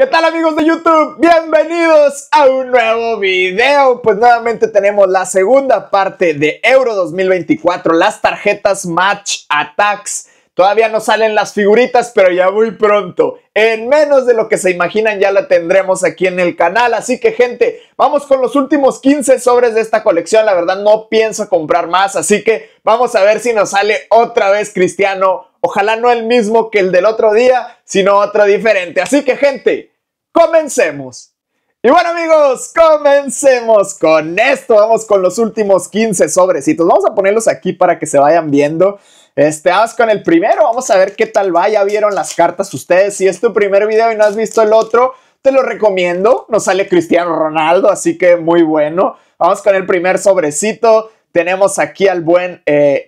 ¿Qué tal amigos de YouTube? Bienvenidos a un nuevo video. Pues nuevamente tenemos la segunda parte de Euro 2024, las tarjetas Match Attacks. Todavía no salen las figuritas, pero ya muy pronto. En menos de lo que se imaginan ya la tendremos aquí en el canal. Así que gente, vamos con los últimos 15 sobres de esta colección. La verdad no pienso comprar más, así que vamos a ver si nos sale otra vez Cristiano. Ojalá no el mismo que el del otro día, sino otro diferente. Así que gente, comencemos. Y bueno amigos, comencemos con esto. Vamos con los últimos 15 sobrecitos. Vamos a ponerlos aquí para que se vayan viendo. Este, vamos con el primero. Vamos a ver qué tal va. Ya vieron las cartas ustedes. Si es tu primer video y no has visto el otro, te lo recomiendo. Nos sale Cristiano Ronaldo, así que muy bueno. Vamos con el primer sobrecito. Tenemos aquí al buen eh,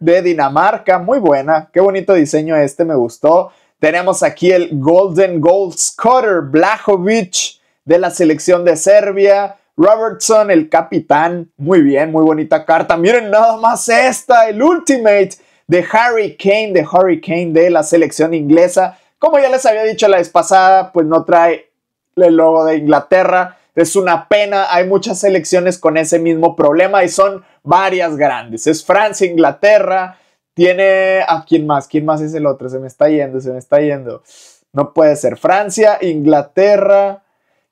de Dinamarca. Muy buena. Qué bonito diseño este, me gustó. Tenemos aquí el Golden Gold Scorer, Blajovic de la selección de Serbia, Robertson, el capitán. Muy bien, muy bonita carta. Miren nada más esta, el Ultimate de Harry Kane, de Harry Kane de la selección inglesa. Como ya les había dicho la vez pasada, pues no trae el logo de Inglaterra. Es una pena, hay muchas selecciones con ese mismo problema y son varias grandes. Es Francia, Inglaterra, tiene a quién más, quién más es el otro, se me está yendo, se me está yendo. No puede ser Francia, Inglaterra.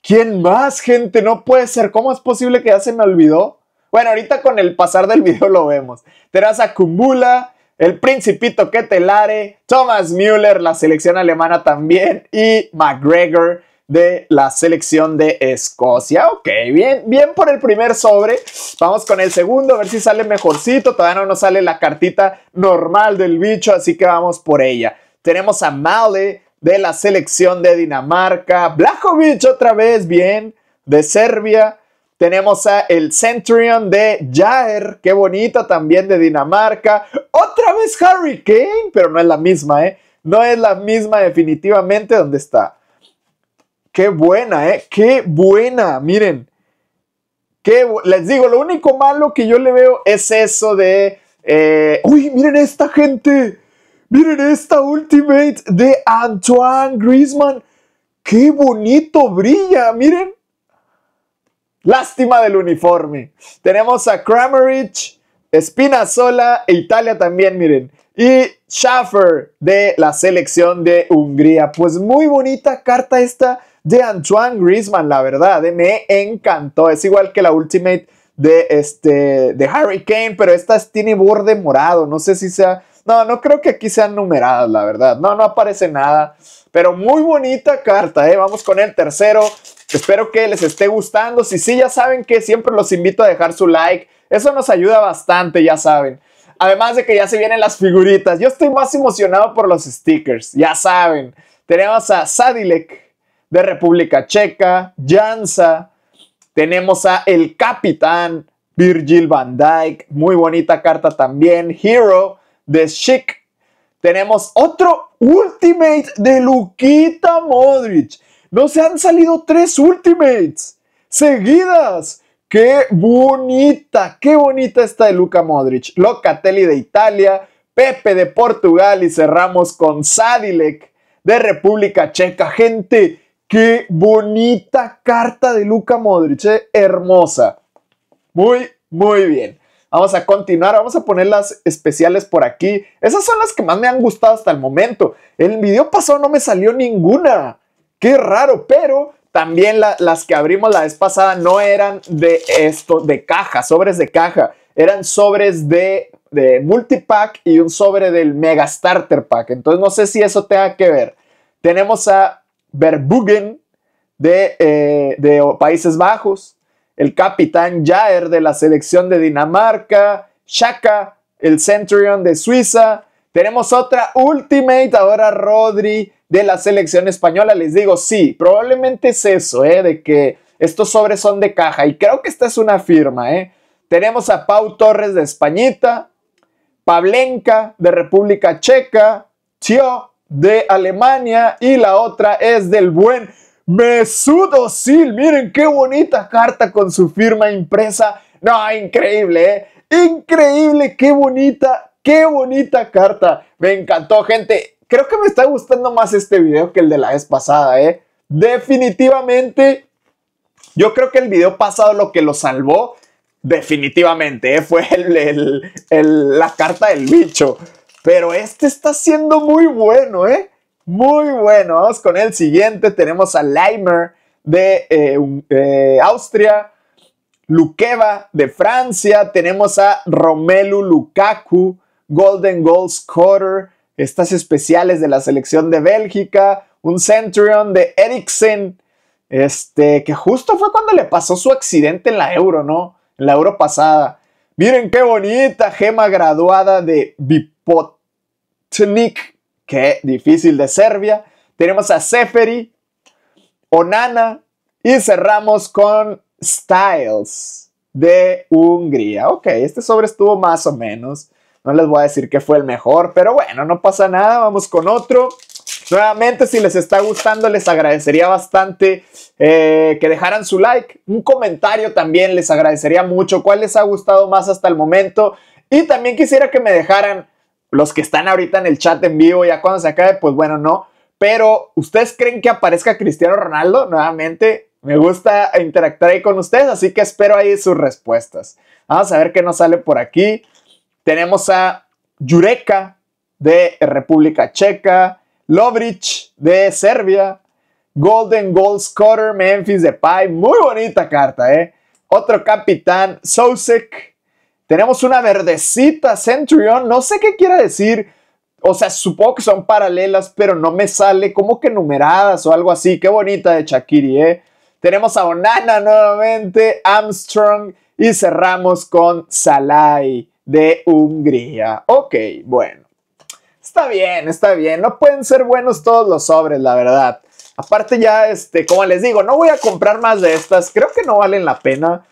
¿Quién más, gente? No puede ser. ¿Cómo es posible que ya se me olvidó? Bueno, ahorita con el pasar del video lo vemos. Teresa Kumbula, el Principito Ketelare, Thomas Müller, la selección alemana también, y McGregor de la selección de Escocia. Ok, bien, bien por el primer sobre. Vamos con el segundo, a ver si sale mejorcito. Todavía no nos sale la cartita normal del bicho, así que vamos por ella. Tenemos a Male de la selección de Dinamarca. Blajovic otra vez, bien, de Serbia. Tenemos a el Centurion de Jair, qué bonito, también de Dinamarca. Otra vez Harry Kane, pero no es la misma, ¿eh? No es la misma definitivamente. ¿Dónde está? Qué buena, ¿eh? Qué buena, miren. Qué les digo, lo único malo que yo le veo es eso de... Eh, uy, miren esta gente. Miren esta Ultimate de Antoine Griezmann. Qué bonito brilla, miren. Lástima del uniforme. Tenemos a Kramerich, Spinazzola e Italia también, miren. Y Schaffer de la selección de Hungría. Pues muy bonita carta esta de Antoine Griezmann, la verdad, eh, me encantó. Es igual que la Ultimate de, este, de Harry Kane, pero esta tiene borde morado, no sé si sea... No, no creo que aquí sean numeradas, la verdad. No, no aparece nada. Pero muy bonita carta, ¿eh? Vamos con el tercero. Espero que les esté gustando. Si sí, ya saben que siempre los invito a dejar su like. Eso nos ayuda bastante, ya saben. Además de que ya se vienen las figuritas. Yo estoy más emocionado por los stickers, ya saben. Tenemos a Sadilek, de República Checa, Jansa. tenemos a El Capitán, Virgil van Dyke, muy bonita carta también, Hero de Chic, tenemos otro Ultimate de Luquita Modric. No se han salido tres Ultimates seguidas. ¡Qué bonita! ¡Qué bonita está de Luca Modric! Locatelli de Italia, Pepe de Portugal y cerramos con Sadilek de República Checa. Gente, Qué bonita carta de Luca Modric, eh, hermosa. Muy, muy bien. Vamos a continuar, vamos a poner las especiales por aquí. Esas son las que más me han gustado hasta el momento. El video pasado no me salió ninguna. Qué raro, pero también las que abrimos la vez pasada no eran de esto, de caja, sobres de caja. Eran sobres de, de multipack y un sobre del mega starter pack. Entonces no sé si eso tenga que ver. Tenemos a Verbugen eh, de, Países Bajos, el capitán Jaer de la selección de Dinamarca, Shaka, el Centurion de Suiza. Tenemos otra Ultimate, ahora Rodri de la selección española. Les digo, sí, probablemente es eso, eh, de que estos sobres son de caja. Y creo que esta es una firma. ¿eh? Tenemos a Pau Torres de Españita, Pablenka de República Checa, Tio de Alemania y la otra es del buen Mesut Miren qué bonita carta con su firma impresa. No, increíble, ¿eh? Increíble, qué bonita, qué bonita carta. Me encantó, gente. Creo que me está gustando más este video que el de la vez pasada, ¿eh? Definitivamente, yo creo que el video pasado lo que lo salvó definitivamente, ¿eh? fue la carta del bicho. Pero este está siendo muy bueno, ¿eh? Muy bueno. Vamos con el siguiente. Tenemos a Leimer de eh, eh, Austria. Luqueva de Francia. Tenemos a Romelu Lukaku. Golden Goal Scorer. Estas especiales de la selección de Bélgica. Un Centurion de Eriksen. Este, que justo fue cuando le pasó su accidente en la Euro, ¿no? En la Euro pasada. Miren qué bonita gema graduada de Bipot Tnik, que difícil de Serbia. Tenemos a Seferi, Onana y cerramos con Styles de Hungría. Ok, este sobre estuvo más o menos. No les voy a decir que fue el mejor, pero bueno, no pasa nada, vamos con otro. Nuevamente, si les está gustando, les agradecería bastante eh, que dejaran su like. Un comentario también les agradecería mucho. ¿Cuál les ha gustado más hasta el momento? Y también quisiera que me dejaran los que están ahorita en el chat en vivo, ya cuando se acabe, pues bueno, no. Pero, ¿ustedes creen que aparezca Cristiano Ronaldo? Nuevamente, me gusta interactuar ahí con ustedes, así que espero ahí sus respuestas. Vamos a ver qué nos sale por aquí. Tenemos a Jureka de República Checa, Lovrich de Serbia, Golden Gold Scorer Memphis de Pai. muy bonita carta, ¿eh? Otro capitán, Sousek. Tenemos una verdecita Centurion, no sé qué quiere decir. O sea, supongo que son paralelas, pero no me sale como que numeradas o algo así. Qué bonita de Shakiri, ¿eh? Tenemos a Onana nuevamente, Armstrong y cerramos con Salai de Hungría. Ok, bueno. Está bien, está bien. No pueden ser buenos todos los sobres, la verdad. Aparte ya, este, como les digo, no voy a comprar más de estas. Creo que no valen la pena.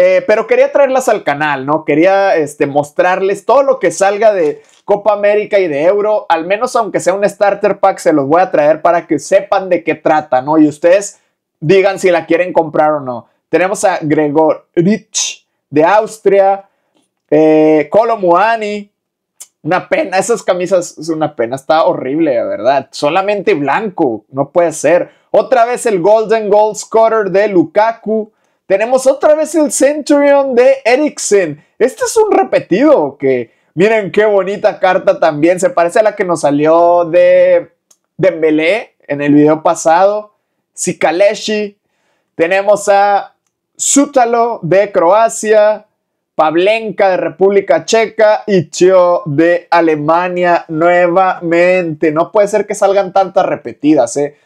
Eh, pero quería traerlas al canal, ¿no? Quería este, mostrarles todo lo que salga de Copa América y de Euro. Al menos aunque sea un starter pack, se los voy a traer para que sepan de qué trata, ¿no? Y ustedes digan si la quieren comprar o no. Tenemos a Gregor Rich de Austria, eh, Una pena, esas camisas es una pena, está horrible, la verdad. Solamente blanco, no puede ser. Otra vez el Golden Goal Scorer de Lukaku. Tenemos otra vez el Centurion de Ericsson. Este es un repetido que... Miren qué bonita carta también. Se parece a la que nos salió de Dembélé en el video pasado. Sikaleshi. Tenemos a Sútalo de Croacia. Pablenka de República Checa y Chio de Alemania nuevamente. No puede ser que salgan tantas repetidas, ¿eh?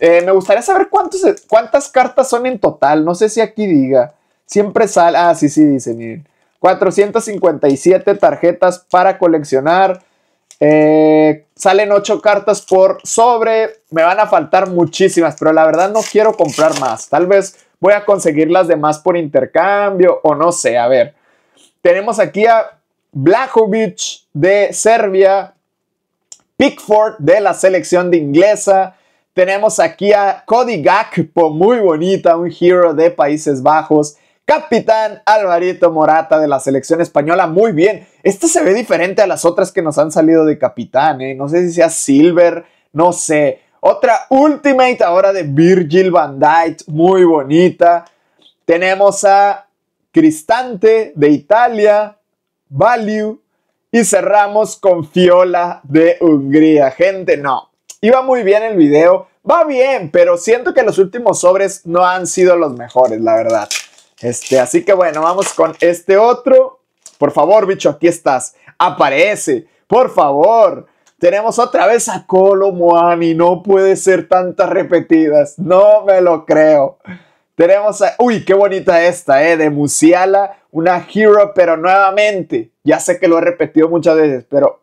Eh, me gustaría saber cuántas cartas son en total. No sé si aquí diga. Siempre sale. Ah, sí, sí, dice, miren. 457 tarjetas para coleccionar. Eh, salen 8 cartas por sobre. Me van a faltar muchísimas, pero la verdad no quiero comprar más. Tal vez voy a conseguir las demás por intercambio o no sé. A ver. Tenemos aquí a Blajovic de Serbia, Pickford de la selección de inglesa, tenemos aquí a Cody Gakpo, muy bonita, un hero de Países Bajos. Capitán Alvarito Morata de la selección española, muy bien. Esta se ve diferente a las otras que nos han salido de capitán, ¿eh? No sé si sea Silver, no sé. Otra Ultimate ahora de Virgil van muy bonita. Tenemos a Cristante de Italia, Value. Y cerramos con Fiola de Hungría. Gente, no, Iba muy bien el video, va bien, pero siento que los últimos sobres no han sido los mejores, la verdad. Este, así que bueno, vamos con este otro. Por favor, bicho, aquí estás. Aparece, por favor. Tenemos otra vez a Colo Moani. No puede ser tantas repetidas. No me lo creo. Tenemos a... Uy, qué bonita esta, ¿eh? De Musiala. Una hero, pero nuevamente. Ya sé que lo he repetido muchas veces, pero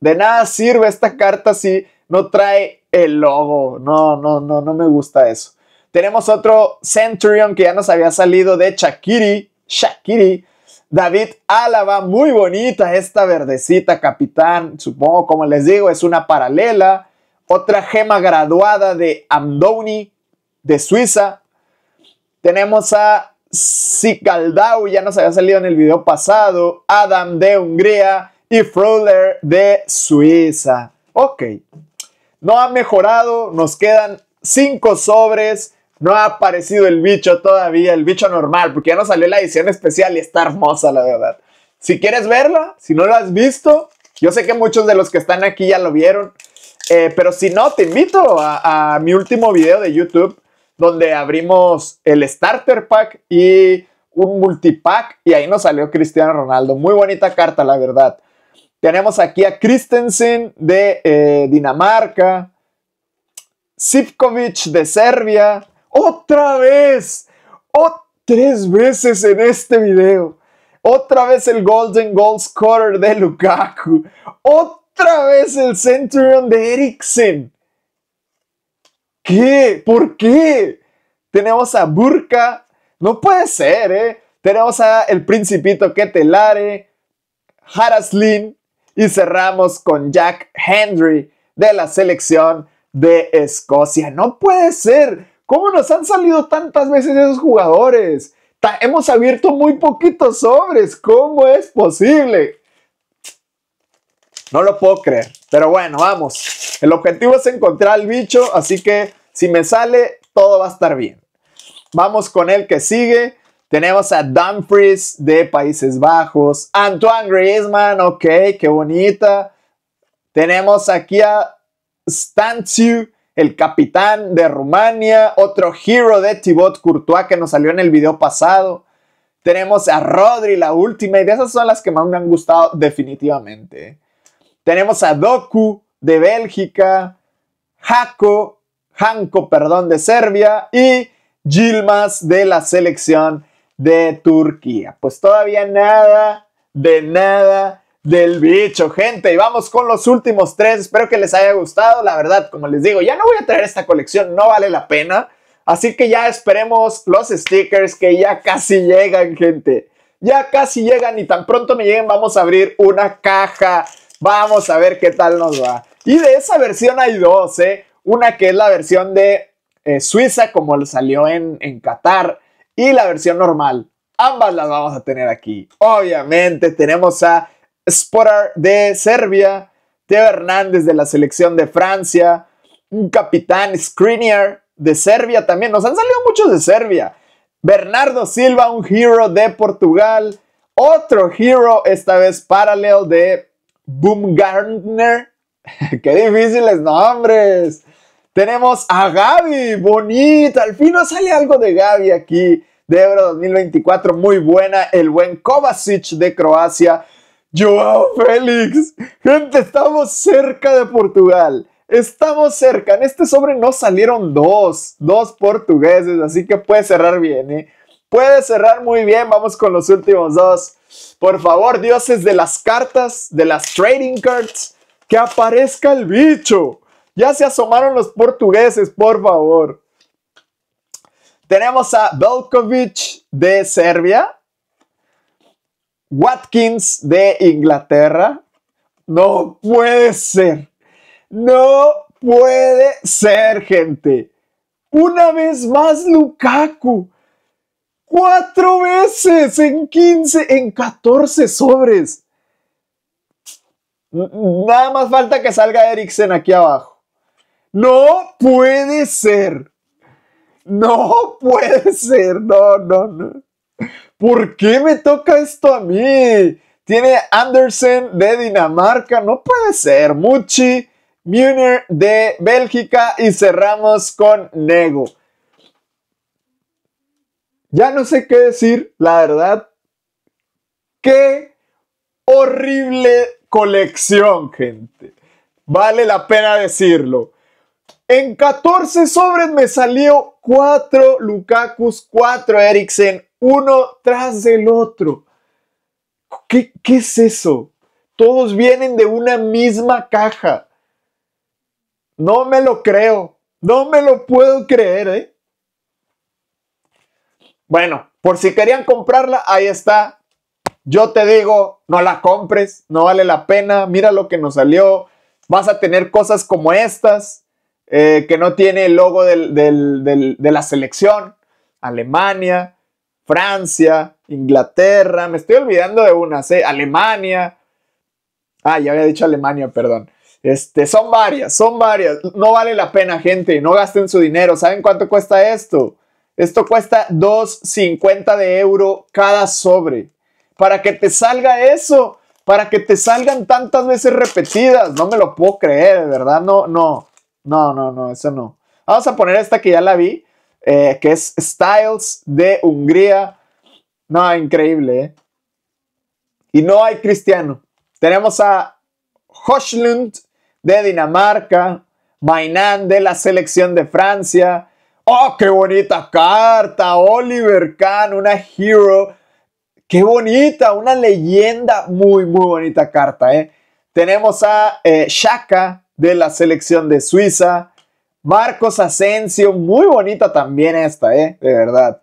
de nada sirve esta carta si no trae el logo. No, no, no, no me gusta eso. Tenemos otro Centurion que ya nos había salido de Shakiri. Shakiri. David Álava, muy bonita esta verdecita, capitán. Supongo, como les digo, es una paralela. Otra gema graduada de Amdouni, de Suiza. Tenemos a Sikaldau, ya nos había salido en el video pasado. Adam de Hungría y Frohler de Suiza. Ok, no ha mejorado, nos quedan cinco sobres. No ha aparecido el bicho todavía, el bicho normal, porque ya no salió la edición especial y está hermosa, la verdad. Si quieres verla, si no la has visto, yo sé que muchos de los que están aquí ya lo vieron, eh, pero si no, te invito a, a mi último video de YouTube, donde abrimos el Starter Pack y un multipack, y ahí nos salió Cristiano Ronaldo. Muy bonita carta, la verdad. Tenemos aquí a Christensen de eh, Dinamarca, Sivkovic de Serbia. Otra vez, ¡Oh, tres veces en este video. Otra vez el Golden Goal Scorer de Lukaku. Otra vez el Centurion de Eriksen. ¿Qué? ¿Por qué? Tenemos a Burka. No puede ser, ¿eh? Tenemos a El Principito Ketelare. Haraslin. Y cerramos con Jack Henry de la selección de Escocia. No puede ser. ¿Cómo nos han salido tantas veces esos jugadores? hemos abierto muy poquitos sobres. ¿Cómo es posible? No lo puedo creer. Pero bueno, vamos. El objetivo es encontrar al bicho, así que si me sale, todo va a estar bien. Vamos con el que sigue. Tenemos a Dumfries de Países Bajos. Antoine Griezmann, ok, qué bonita. Tenemos aquí a Stanciu, el capitán de Rumania. Otro hero de Tibot Courtois que nos salió en el video pasado. Tenemos a Rodri, la última. Y de esas son las que más me han gustado definitivamente. Tenemos a Doku de Bélgica. Hako, Hanko, perdón, de Serbia. Y Gilmas de la selección de Turquía. Pues todavía nada de nada del bicho, gente. Y vamos con los últimos tres. Espero que les haya gustado. La verdad, como les digo, ya no voy a traer esta colección, no vale la pena. Así que ya esperemos los stickers que ya casi llegan, gente. Ya casi llegan y tan pronto me lleguen vamos a abrir una caja. Vamos a ver qué tal nos va. Y de esa versión hay dos, ¿eh? Una que es la versión de eh, Suiza, como salió en, en Qatar y la versión normal. Ambas las vamos a tener aquí. Obviamente tenemos a Sporar de Serbia, Teo Hernández de la selección de Francia, un capitán Skriniar de Serbia también. Nos han salido muchos de Serbia. Bernardo Silva, un hero de Portugal. Otro hero, esta vez paralelo de Boomgartner. Qué difíciles nombres. Tenemos a Gaby, bonita, al fin nos sale algo de Gaby aquí, de Euro 2024, muy buena, el buen Kovacic de Croacia, Joao Félix, gente, estamos cerca de Portugal, estamos cerca, en este sobre nos salieron dos, dos portugueses, así que puede cerrar bien, ¿eh? puede cerrar muy bien, vamos con los últimos dos, por favor, dioses de las cartas, de las trading cards, que aparezca el bicho. Ya se asomaron los portugueses, por favor. Tenemos a Belkovic de Serbia, Watkins de Inglaterra. No puede ser. No puede ser, gente. Una vez más Lukaku. Cuatro veces en 15, en 14 sobres. Nada más falta que salga Eriksen aquí abajo. No puede ser. No puede ser. No, no, no. ¿Por qué me toca esto a mí? Tiene Andersen de Dinamarca. No puede ser. Muchi. Müller de Bélgica y cerramos con Nego. Ya no sé qué decir, la verdad. Qué horrible colección, gente. Vale la pena decirlo. En 14 sobres me salió 4 Lukakus, 4 Eriksen, uno tras el otro. ¿Qué, ¿Qué es eso? Todos vienen de una misma caja. No me lo creo. No me lo puedo creer, ¿eh? Bueno, por si querían comprarla, ahí está. Yo te digo, no la compres, no vale la pena, mira lo que nos salió. Vas a tener cosas como estas. Eh, que no tiene el logo de la selección, Alemania, Francia, Inglaterra, me estoy olvidando de unas, Alemania, ah, ya había dicho Alemania, perdón. Este, son varias, son varias. No vale la pena, gente. No gasten su dinero. ¿Saben cuánto cuesta esto? Esto cuesta 2.50 de euro cada sobre. Para que te salga eso. Para que te salgan tantas veces repetidas. No me lo puedo creer, de verdad. No, no. No, no, no, eso no. Vamos a poner esta que ya la vi, eh, que es Styles de Hungría. No, increíble, eh. Y no hay cristiano. Tenemos a Hochlund de Dinamarca, Mainan de la selección de Francia. ¡Oh, qué bonita carta! Oliver Kahn, una hero. ¡Qué bonita! Una leyenda. Muy, muy bonita carta, ¿eh? Tenemos a Shaka eh, de la selección de Suiza. Marcos Asensio, muy bonita también esta, ¿eh? De verdad.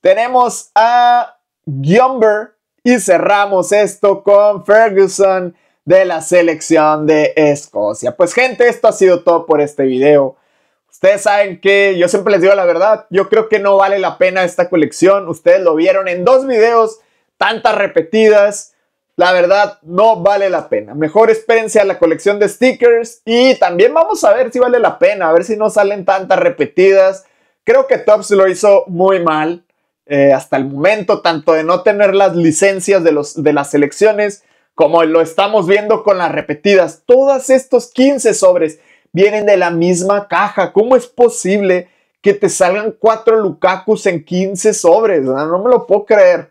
Tenemos a Giumber y cerramos esto con Ferguson de la selección de Escocia. Pues gente, esto ha sido todo por este video. Ustedes saben que yo siempre les digo la verdad, yo creo que no vale la pena esta colección. Ustedes lo vieron en dos videos, tantas repetidas la verdad no vale la pena. Mejor experiencia la colección de stickers y también vamos a ver si vale la pena, a ver si no salen tantas repetidas. Creo que Tops lo hizo muy mal eh, hasta el momento, tanto de no tener las licencias de, los, de las selecciones como lo estamos viendo con las repetidas. Todas estos 15 sobres vienen de la misma caja. ¿Cómo es posible que te salgan 4 Lukakus en 15 sobres? Ah, no me lo puedo creer.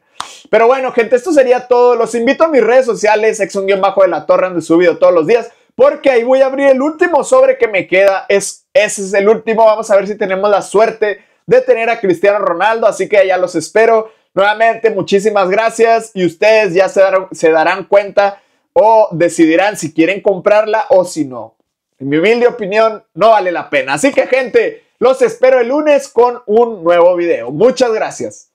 Pero bueno, gente, esto sería todo. Los invito a mis redes sociales, un guión bajo de la torre, donde subido todos los días, porque ahí voy a abrir el último sobre que me queda. Es, ese es el último. Vamos a ver si tenemos la suerte de tener a Cristiano Ronaldo, así que ya los espero. Nuevamente, muchísimas gracias y ustedes ya se, se darán cuenta o decidirán si quieren comprarla o si no. En mi humilde opinión, no vale la pena. Así que, gente, los espero el lunes con un nuevo video. Muchas gracias.